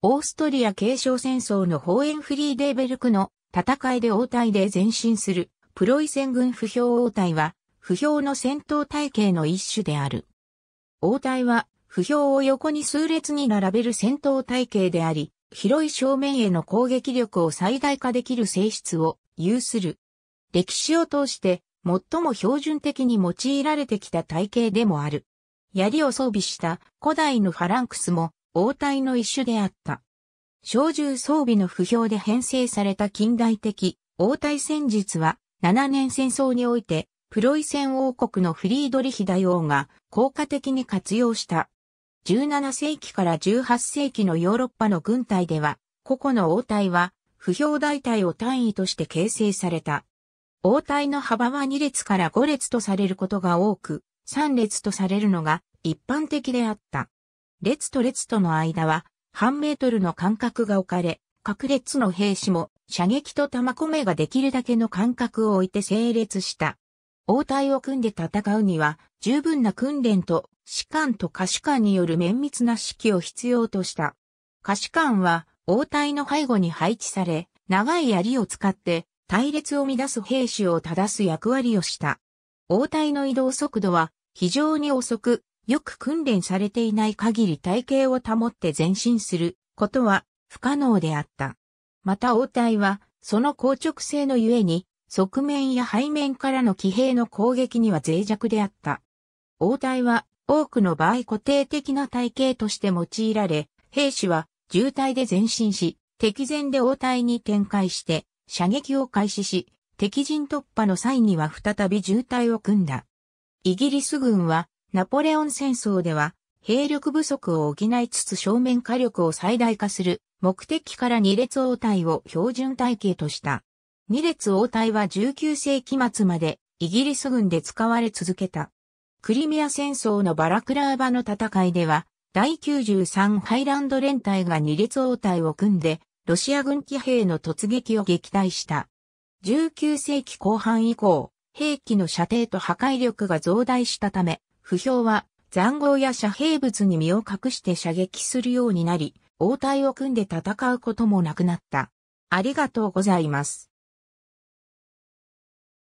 オーストリア継承戦争のホーエンフリーデーベルクの戦いで応対で前進するプロイセン軍不評応対は不評の戦闘体系の一種である。応対は不評を横に数列に並べる戦闘体系であり、広い正面への攻撃力を最大化できる性質を有する。歴史を通して最も標準的に用いられてきた体系でもある。槍を装備した古代のファランクスも応対の一種であった。小銃装備の不評で編成された近代的応対戦術は、7年戦争において、プロイセン王国のフリードリヒ大王が効果的に活用した。17世紀から18世紀のヨーロッパの軍隊では、個々の応対は、不評大隊を単位として形成された。応対の幅は2列から5列とされることが多く、3列とされるのが一般的であった。列と列との間は半メートルの間隔が置かれ、各列の兵士も射撃と弾込めができるだけの間隔を置いて整列した。応対を組んで戦うには十分な訓練と士官と歌士官による綿密な指揮を必要とした。歌士官は応対の背後に配置され、長い槍を使って隊列を乱す兵士を正す役割をした。応対の移動速度は非常に遅く、よく訓練されていない限り体型を保って前進することは不可能であった。また応対は、その硬直性のゆえに、側面や背面からの騎兵の攻撃には脆弱であった。応対は、多くの場合固定的な体型として用いられ、兵士は渋滞で前進し、敵前で応対に展開して、射撃を開始し、敵陣突破の際には再び渋滞を組んだ。イギリス軍はナポレオン戦争では、兵力不足を補いつつ正面火力を最大化する目的から二列応対を標準体系とした。二列応対は19世紀末までイギリス軍で使われ続けた。クリミア戦争のバラクラーバの戦いでは、第93ハイランド連隊が二列応対を組んで、ロシア軍機兵の突撃を撃退した。19世紀後半以降、兵器の射程と破壊力が増大したため、不評は残壕や遮蔽物に身を隠して射撃するようになり、応対を組んで戦うこともなくなった。ありがとうございます。